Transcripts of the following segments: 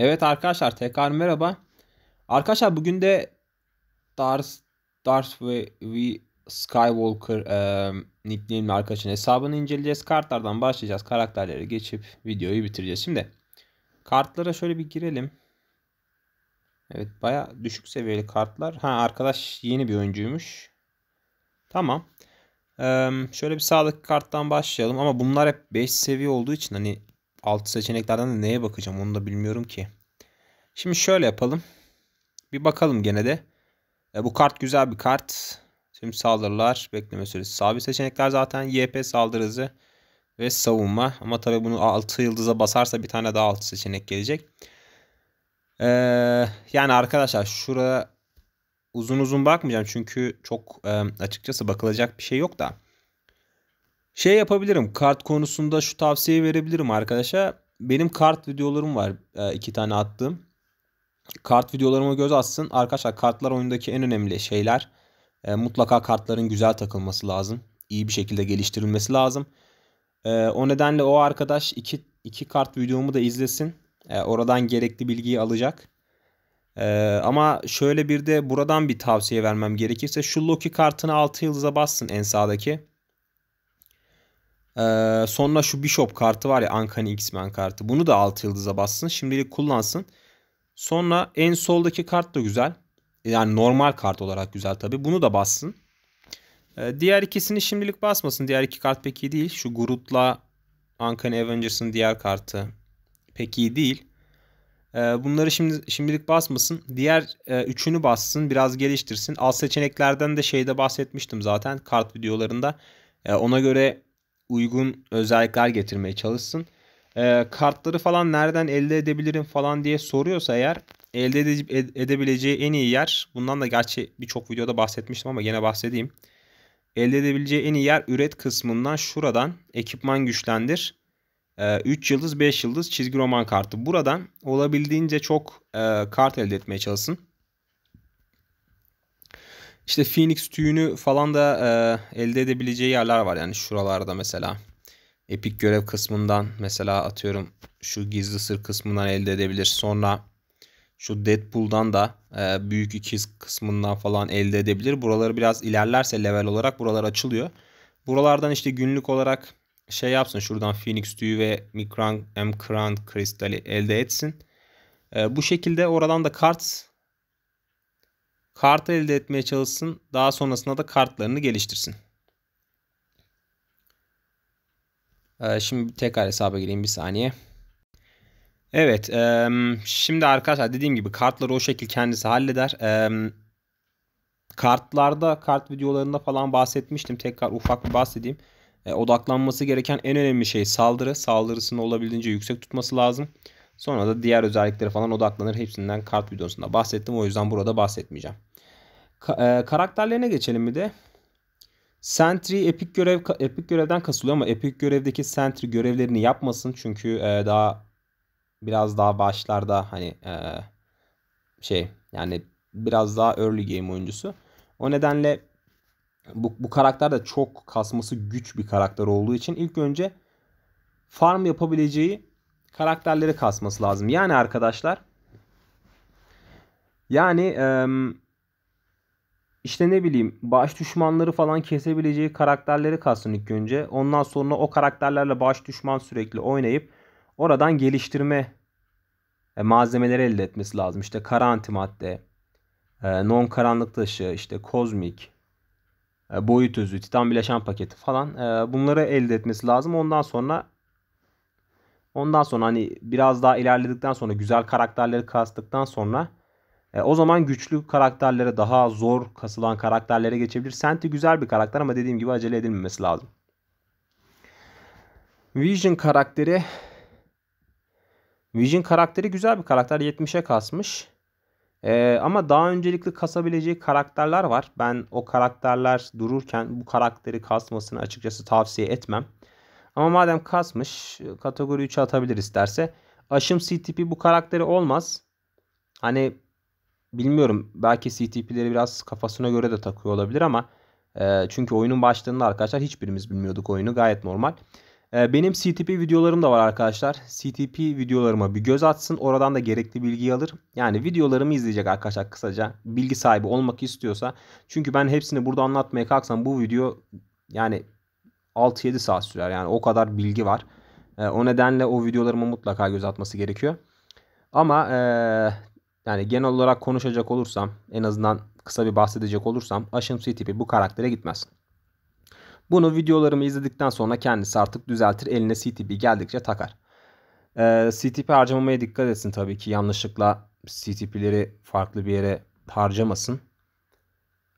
Evet arkadaşlar tekrar merhaba. Arkadaşlar bugün de Darth, Darth ve V Skywalker e, nickname'li arkadaşın hesabını inceleyeceğiz. Kartlardan başlayacağız. karakterleri geçip videoyu bitireceğiz. Şimdi kartlara şöyle bir girelim. Evet baya düşük seviyeli kartlar. Ha arkadaş yeni bir oyuncuymuş. Tamam. Ee, şöyle bir sağlık karttan başlayalım ama bunlar hep 5 seviye olduğu için hani alt seçeneklerden de neye bakacağım onu da bilmiyorum ki. Şimdi şöyle yapalım. Bir bakalım gene de. E, bu kart güzel bir kart. Tüm saldırılar, bekleme süresi, sabit seçenekler zaten YP saldırısı ve savunma. Ama tabii bunu 6 yıldıza basarsa bir tane daha 6 seçenek gelecek. Ee, yani arkadaşlar şuraya uzun uzun bakmayacağım çünkü çok e, açıkçası bakılacak bir şey yok da. Şey yapabilirim kart konusunda şu tavsiyeyi verebilirim arkadaşa. Benim kart videolarım var e, iki tane attım Kart videolarıma göz atsın. Arkadaşlar kartlar oyundaki en önemli şeyler. E, mutlaka kartların güzel takılması lazım. İyi bir şekilde geliştirilmesi lazım. E, o nedenle o arkadaş iki, iki kart videomu da izlesin. Oradan gerekli bilgiyi alacak. Ee, ama şöyle bir de buradan bir tavsiye vermem gerekirse şu Loki kartını 6 yıldıza bassın en sağdaki. Ee, sonra şu Bishop kartı var ya Uncanny X-Men kartı. Bunu da 6 yıldıza bassın. Şimdilik kullansın. Sonra en soldaki kart da güzel. Yani normal kart olarak güzel tabi. Bunu da bassın. Ee, diğer ikisini şimdilik basmasın. Diğer iki kart pek iyi değil. Şu Groot'la Uncanny Avengers'ın diğer kartı pek iyi değil. Ee, bunları şimdi şimdilik basmasın. Diğer e, üçünü bassın. Biraz geliştirsin. Alt seçeneklerden de şeyde bahsetmiştim zaten kart videolarında. Ee, ona göre uygun özellikler getirmeye çalışsın. E, kartları falan nereden elde edebilirim falan diye soruyorsa eğer elde ede- edebileceği en iyi yer bundan da gerçi birçok videoda bahsetmiştim ama gene bahsedeyim. Elde edebileceği en iyi yer üret kısmından şuradan ekipman güçlendir. 3 ee, yıldız 5 yıldız çizgi roman kartı. Buradan olabildiğince çok e, kart elde etmeye çalışsın. İşte Phoenix tüyünü falan da e, elde edebileceği yerler var. Yani şuralarda mesela Epic görev kısmından mesela atıyorum şu gizli sır kısmından elde edebilir. Sonra şu Deadpool'dan da e, büyük ikiz kısmından falan elde edebilir. Buraları biraz ilerlerse level olarak buralar açılıyor. Buralardan işte günlük olarak şey yapsın şuradan Phoenix tüyü ve Mikran M. Kristali elde etsin. E, bu şekilde oradan da kart kart elde etmeye çalışsın. Daha sonrasında da kartlarını geliştirsin. Ee, şimdi tekrar hesaba gireyim bir saniye. Evet. şimdi arkadaşlar dediğim gibi kartları o şekil kendisi halleder. kartlarda, kart videolarında falan bahsetmiştim. Tekrar ufak bir bahsedeyim. E, odaklanması gereken en önemli şey saldırı. Saldırısını olabildiğince yüksek tutması lazım. Sonra da diğer özelliklere falan odaklanır. Hepsinden kart videosunda bahsettim. O yüzden burada bahsetmeyeceğim. Ka- e, karakterlerine geçelim bir de. Sentry epik görev epik görevden kasılıyor ama epik görevdeki Sentry görevlerini yapmasın çünkü e, daha biraz daha başlarda hani e, şey yani biraz daha early game oyuncusu. O nedenle bu, bu karakter de çok kasması güç bir karakter olduğu için ilk önce farm yapabileceği karakterleri kasması lazım. Yani arkadaşlar yani işte ne bileyim baş düşmanları falan kesebileceği karakterleri kalsın ilk önce. Ondan sonra o karakterlerle baş düşman sürekli oynayıp oradan geliştirme e, malzemeleri elde etmesi lazım. İşte kara antimadde, e, non karanlık taşı, işte kozmik, e, boyut özü, titan bileşen paketi falan bunları elde etmesi lazım. Ondan sonra Ondan sonra hani biraz daha ilerledikten sonra güzel karakterleri kastıktan sonra e, o zaman güçlü karakterlere daha zor kasılan karakterlere geçebilir. Senti güzel bir karakter ama dediğim gibi acele edilmemesi lazım. Vision karakteri Vision karakteri güzel bir karakter. 70'e kasmış. Ee, ama daha öncelikli kasabileceği karakterler var. Ben o karakterler dururken bu karakteri kasmasını açıkçası tavsiye etmem. Ama madem kasmış e, kategori 3'e atabilir isterse. Aşım CTP bu karakteri olmaz. Hani bilmiyorum belki CTP'leri biraz kafasına göre de takıyor olabilir ama e, çünkü oyunun başlığında arkadaşlar hiçbirimiz bilmiyorduk oyunu gayet normal. E, benim CTP videolarım da var arkadaşlar. CTP videolarıma bir göz atsın oradan da gerekli bilgiyi alır. Yani videolarımı izleyecek arkadaşlar kısaca bilgi sahibi olmak istiyorsa. Çünkü ben hepsini burada anlatmaya kalksam bu video yani 6-7 saat sürer. Yani o kadar bilgi var. E, o nedenle o videolarımı mutlaka göz atması gerekiyor. Ama e, yani genel olarak konuşacak olursam en azından kısa bir bahsedecek olursam Aşım tipi bu karaktere gitmez. Bunu videolarımı izledikten sonra kendisi artık düzeltir eline CTP geldikçe takar. E, CTP harcamamaya dikkat etsin tabii ki yanlışlıkla CTP'leri farklı bir yere harcamasın.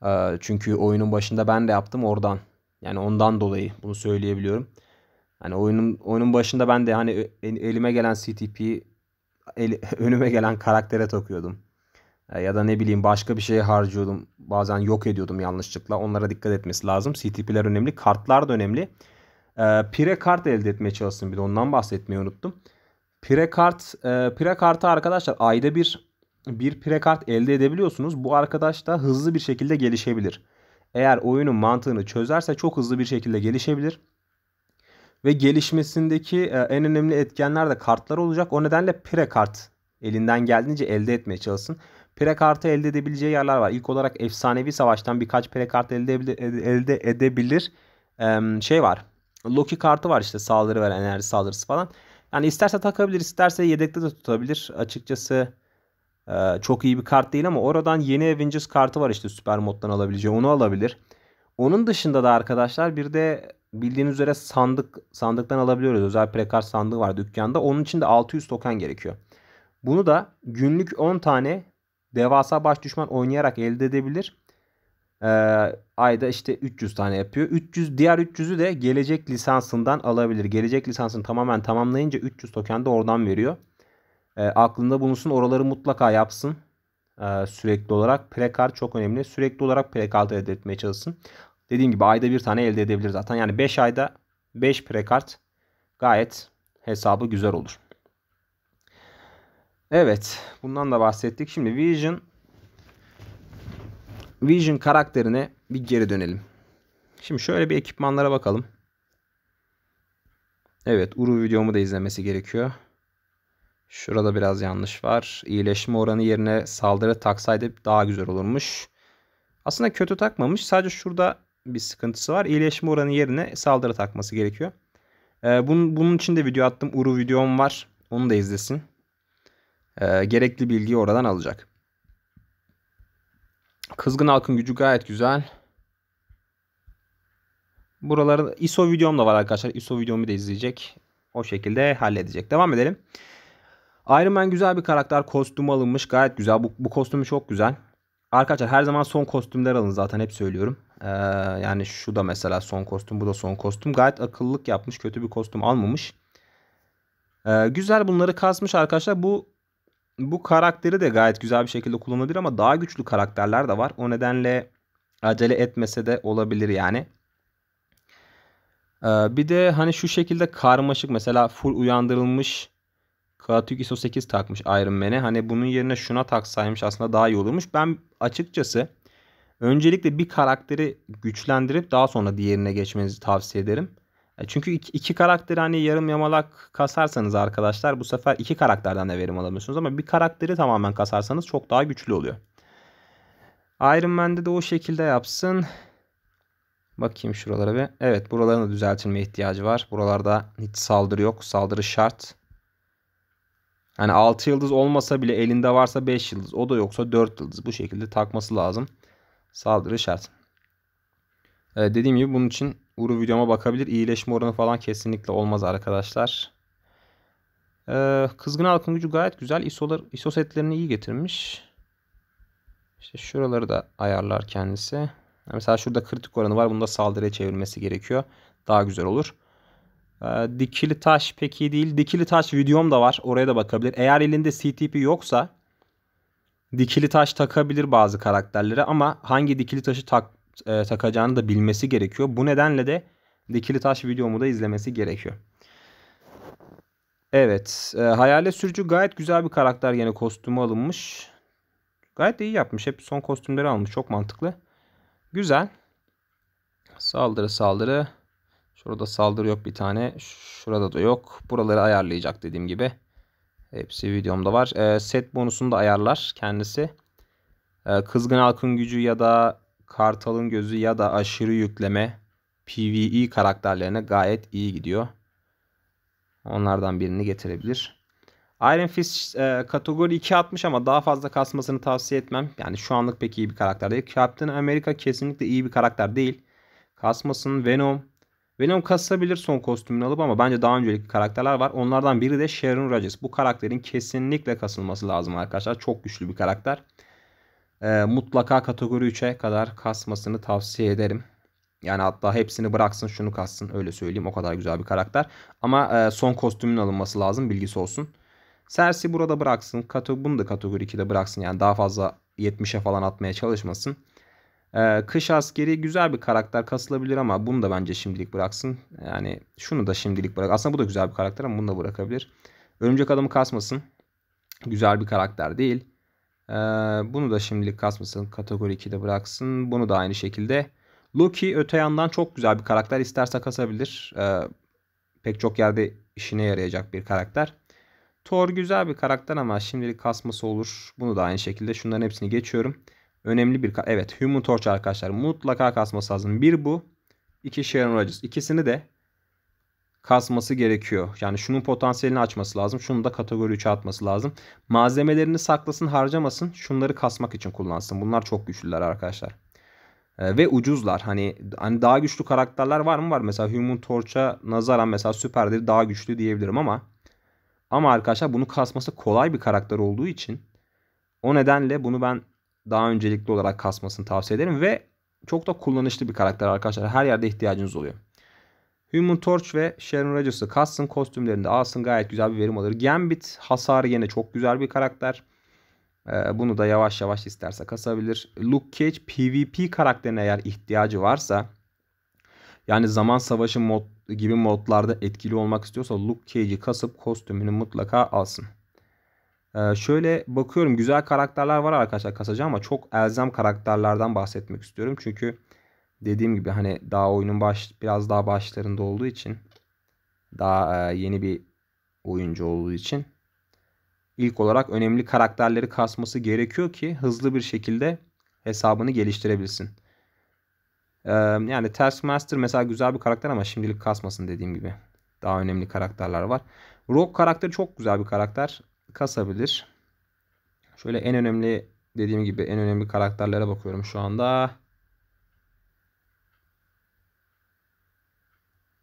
E, çünkü oyunun başında ben de yaptım oradan yani ondan dolayı bunu söyleyebiliyorum. Hani oyunun oyunun başında ben de hani e, elime gelen CTP el, önüme gelen karaktere takıyordum. E, ya da ne bileyim başka bir şeye harcıyordum. Bazen yok ediyordum yanlışlıkla. Onlara dikkat etmesi lazım. CTP'ler önemli. Kartlar da önemli. E, pire kart elde etmeye çalıştım. Bir de ondan bahsetmeyi unuttum. Pire kart, e, pire kartı arkadaşlar ayda bir bir pire kart elde edebiliyorsunuz. Bu arkadaş da hızlı bir şekilde gelişebilir eğer oyunun mantığını çözerse çok hızlı bir şekilde gelişebilir. Ve gelişmesindeki e, en önemli etkenler de kartlar olacak. O nedenle pre kart elinden geldiğince elde etmeye çalışsın. Pre kartı elde edebileceği yerler var. İlk olarak efsanevi savaştan birkaç pre kart elde, elde edebilir şey var. Loki kartı var işte saldırı veren enerji saldırısı falan. Yani isterse takabilir isterse yedekte de tutabilir. Açıkçası ee, çok iyi bir kart değil ama oradan yeni Avengers kartı var işte süper moddan alabileceği. Onu alabilir. Onun dışında da arkadaşlar bir de bildiğiniz üzere sandık sandıktan alabiliyoruz. Özel prekar sandığı var dükkanda. Onun için de 600 token gerekiyor. Bunu da günlük 10 tane devasa baş düşman oynayarak elde edebilir. Ee, ayda işte 300 tane yapıyor. 300 diğer 300'ü de gelecek lisansından alabilir. Gelecek lisansını tamamen tamamlayınca 300 token de oradan veriyor. E, aklında bulunsun oraları mutlaka yapsın. E, sürekli olarak prekar çok önemli. Sürekli olarak prekart elde etmeye çalışsın. Dediğim gibi ayda bir tane elde edebilir zaten. Yani 5 ayda 5 prekart gayet hesabı güzel olur. Evet bundan da bahsettik. Şimdi Vision Vision karakterine bir geri dönelim. Şimdi şöyle bir ekipmanlara bakalım. Evet Uru videomu da izlemesi gerekiyor. Şurada biraz yanlış var. İyileşme oranı yerine saldırı taksaydı daha güzel olurmuş. Aslında kötü takmamış. Sadece şurada bir sıkıntısı var. İyileşme oranı yerine saldırı takması gerekiyor. Ee, bunun, bunun için de video attım. Uru videom var. Onu da izlesin. Ee, gerekli bilgiyi oradan alacak. Kızgın halkın gücü gayet güzel. Buralarda ISO videom da var arkadaşlar. ISO videomu da izleyecek. O şekilde halledecek. Devam edelim. Iron Man güzel bir karakter. Kostüm alınmış. Gayet güzel. Bu, bu kostümü çok güzel. Arkadaşlar her zaman son kostümler alın zaten hep söylüyorum. Ee, yani şu da mesela son kostüm. Bu da son kostüm. Gayet akıllılık yapmış. Kötü bir kostüm almamış. Ee, güzel bunları kasmış arkadaşlar. Bu bu karakteri de gayet güzel bir şekilde kullanabilir ama daha güçlü karakterler de var. O nedenle acele etmese de olabilir yani. Ee, bir de hani şu şekilde karmaşık mesela full uyandırılmış Katuk ISO 8 takmış Iron Man'e. Hani bunun yerine şuna taksaymış aslında daha iyi olurmuş. Ben açıkçası öncelikle bir karakteri güçlendirip daha sonra diğerine geçmenizi tavsiye ederim. E, çünkü iki, iki karakteri hani yarım yamalak kasarsanız arkadaşlar bu sefer iki karakterden de verim alamıyorsunuz ama bir karakteri tamamen kasarsanız çok daha güçlü oluyor. Iron Man'de de o şekilde yapsın. Bakayım şuralara bir. Evet buraların da düzeltilme ihtiyacı var. Buralarda hiç saldırı yok. Saldırı şart. Hani 6 yıldız olmasa bile elinde varsa 5 yıldız. O da yoksa 4 yıldız. Bu şekilde takması lazım. Saldırı şart. Ee, dediğim gibi bunun için Uru videoma bakabilir. İyileşme oranı falan kesinlikle olmaz arkadaşlar. Ee, kızgın halkın gücü gayet güzel. ISO'lar, ISO setlerini iyi getirmiş. İşte şuraları da ayarlar kendisi. Mesela şurada kritik oranı var. Bunu da saldırıya çevirmesi gerekiyor. Daha güzel olur. Ee, dikili taş peki değil. Dikili taş videom da var. Oraya da bakabilir. Eğer elinde CTP yoksa dikili taş takabilir bazı karakterlere ama hangi dikili taşı tak, e, takacağını da bilmesi gerekiyor. Bu nedenle de dikili taş videomu da izlemesi gerekiyor. Evet. E, Hayalet sürücü gayet güzel bir karakter. Yine kostümü alınmış. Gayet iyi yapmış. Hep son kostümleri almış. Çok mantıklı. Güzel. Saldırı saldırı. Şurada saldırı yok bir tane. Şurada da yok. Buraları ayarlayacak dediğim gibi. Hepsi videomda var. E, set bonusunu da ayarlar kendisi. E, kızgın halkın gücü ya da kartalın gözü ya da aşırı yükleme PvE karakterlerine gayet iyi gidiyor. Onlardan birini getirebilir. Iron Fist e, kategori 2 atmış ama daha fazla kasmasını tavsiye etmem. Yani şu anlık pek iyi bir karakter değil. Captain America kesinlikle iyi bir karakter değil. Kasmasın Venom, Venom kasabilir son kostümünü alıp ama bence daha önceki karakterler var. Onlardan biri de Sharon Rogers. Bu karakterin kesinlikle kasılması lazım arkadaşlar. Çok güçlü bir karakter. Ee, mutlaka kategori 3'e kadar kasmasını tavsiye ederim. Yani hatta hepsini bıraksın şunu kassın öyle söyleyeyim. O kadar güzel bir karakter. Ama e, son kostümün alınması lazım bilgisi olsun. Sersi burada bıraksın. Bunu da kategori 2'de bıraksın. Yani daha fazla 70'e falan atmaya çalışmasın. Ee, kış askeri güzel bir karakter kasılabilir ama bunu da bence şimdilik bıraksın. Yani şunu da şimdilik bırak. Aslında bu da güzel bir karakter ama bunu da bırakabilir. Örümcek adamı kasmasın. Güzel bir karakter değil. Ee, bunu da şimdilik kasmasın. Kategori 2'de bıraksın. Bunu da aynı şekilde. Loki öte yandan çok güzel bir karakter. İsterse kasabilir. Ee, pek çok yerde işine yarayacak bir karakter. Thor güzel bir karakter ama şimdilik kasması olur. Bunu da aynı şekilde. Şunların hepsini geçiyorum. Önemli bir evet Human Torch arkadaşlar mutlaka kasması lazım. Bir bu. iki Sharon Rogers. İkisini de kasması gerekiyor. Yani şunun potansiyelini açması lazım. Şunu da kategori 3'e atması lazım. Malzemelerini saklasın harcamasın. Şunları kasmak için kullansın. Bunlar çok güçlüler arkadaşlar. Ee, ve ucuzlar. Hani, hani daha güçlü karakterler var mı? Var. Mesela Human Torch'a nazaran mesela süperdir daha güçlü diyebilirim ama. Ama arkadaşlar bunu kasması kolay bir karakter olduğu için. O nedenle bunu ben daha öncelikli olarak kasmasını tavsiye ederim ve çok da kullanışlı bir karakter arkadaşlar. Her yerde ihtiyacınız oluyor. Human Torch ve Sharon Rogers'ı kastın kostümlerinde alsın gayet güzel bir verim alır. Gambit hasarı yine çok güzel bir karakter. Ee, bunu da yavaş yavaş isterse kasabilir. Luke Cage PvP karakterine eğer ihtiyacı varsa yani zaman savaşı mod gibi modlarda etkili olmak istiyorsa Luke Cage'i kasıp kostümünü mutlaka alsın. Ee, şöyle bakıyorum güzel karakterler var arkadaşlar kasaca ama çok elzem karakterlerden bahsetmek istiyorum. Çünkü dediğim gibi hani daha oyunun baş biraz daha başlarında olduğu için daha e, yeni bir oyuncu olduğu için ilk olarak önemli karakterleri kasması gerekiyor ki hızlı bir şekilde hesabını geliştirebilsin. Ee, yani Taskmaster mesela güzel bir karakter ama şimdilik kasmasın dediğim gibi. Daha önemli karakterler var. Rock karakteri çok güzel bir karakter kasabilir. Şöyle en önemli dediğim gibi en önemli karakterlere bakıyorum şu anda.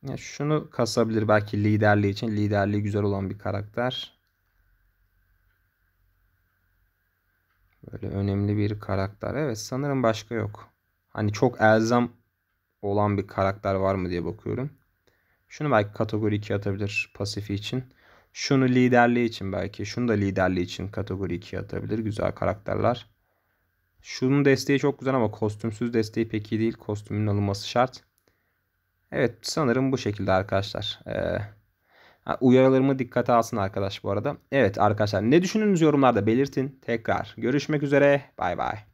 Ya şunu kasabilir belki liderliği için. Liderliği güzel olan bir karakter. Böyle önemli bir karakter. Evet sanırım başka yok. Hani çok elzem olan bir karakter var mı diye bakıyorum. Şunu belki kategori 2 atabilir pasifi için. Şunu liderliği için belki. Şunu da liderliği için kategori 2'ye atabilir. Güzel karakterler. Şunun desteği çok güzel ama kostümsüz desteği pek iyi değil. Kostümün alınması şart. Evet sanırım bu şekilde arkadaşlar. Ee, uyarılarımı dikkate alsın arkadaş bu arada. Evet arkadaşlar ne düşündüğünüzü yorumlarda belirtin. Tekrar görüşmek üzere. Bay bay.